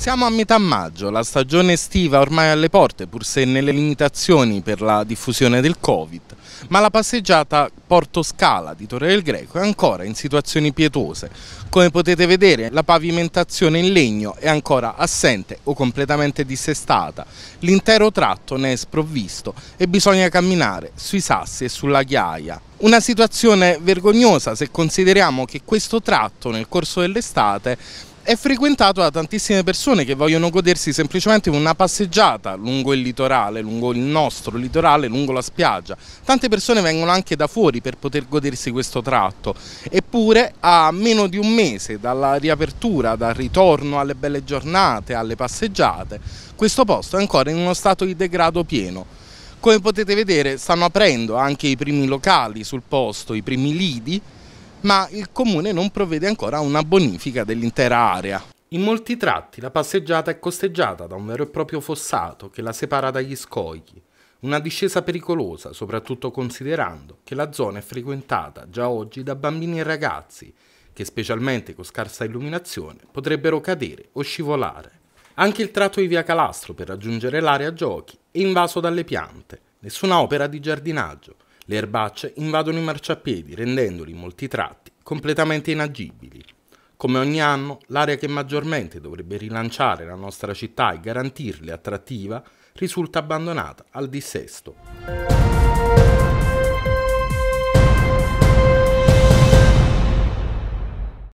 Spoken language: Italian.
Siamo a metà maggio, la stagione estiva ormai alle porte, pur se nelle limitazioni per la diffusione del Covid ma la passeggiata Porto Scala di Torre del Greco è ancora in situazioni pietose. Come potete vedere la pavimentazione in legno è ancora assente o completamente dissestata, l'intero tratto ne è sprovvisto e bisogna camminare sui sassi e sulla ghiaia. Una situazione vergognosa se consideriamo che questo tratto nel corso dell'estate è frequentato da tantissime persone che vogliono godersi semplicemente una passeggiata lungo il litorale, lungo il nostro litorale, lungo la spiaggia. Tante persone vengono anche da fuori per poter godersi questo tratto, eppure a meno di un mese dalla riapertura, dal ritorno alle belle giornate, alle passeggiate, questo posto è ancora in uno stato di degrado pieno. Come potete vedere stanno aprendo anche i primi locali sul posto, i primi lidi, ma il comune non provvede ancora a una bonifica dell'intera area. In molti tratti la passeggiata è costeggiata da un vero e proprio fossato che la separa dagli scogli. Una discesa pericolosa, soprattutto considerando che la zona è frequentata già oggi da bambini e ragazzi, che specialmente con scarsa illuminazione potrebbero cadere o scivolare. Anche il tratto di via Calastro per raggiungere l'area giochi è invaso dalle piante, nessuna opera di giardinaggio. Le erbacce invadono i marciapiedi, rendendoli in molti tratti completamente inagibili. Come ogni anno, l'area che maggiormente dovrebbe rilanciare la nostra città e garantirle attrattiva risulta abbandonata al dissesto.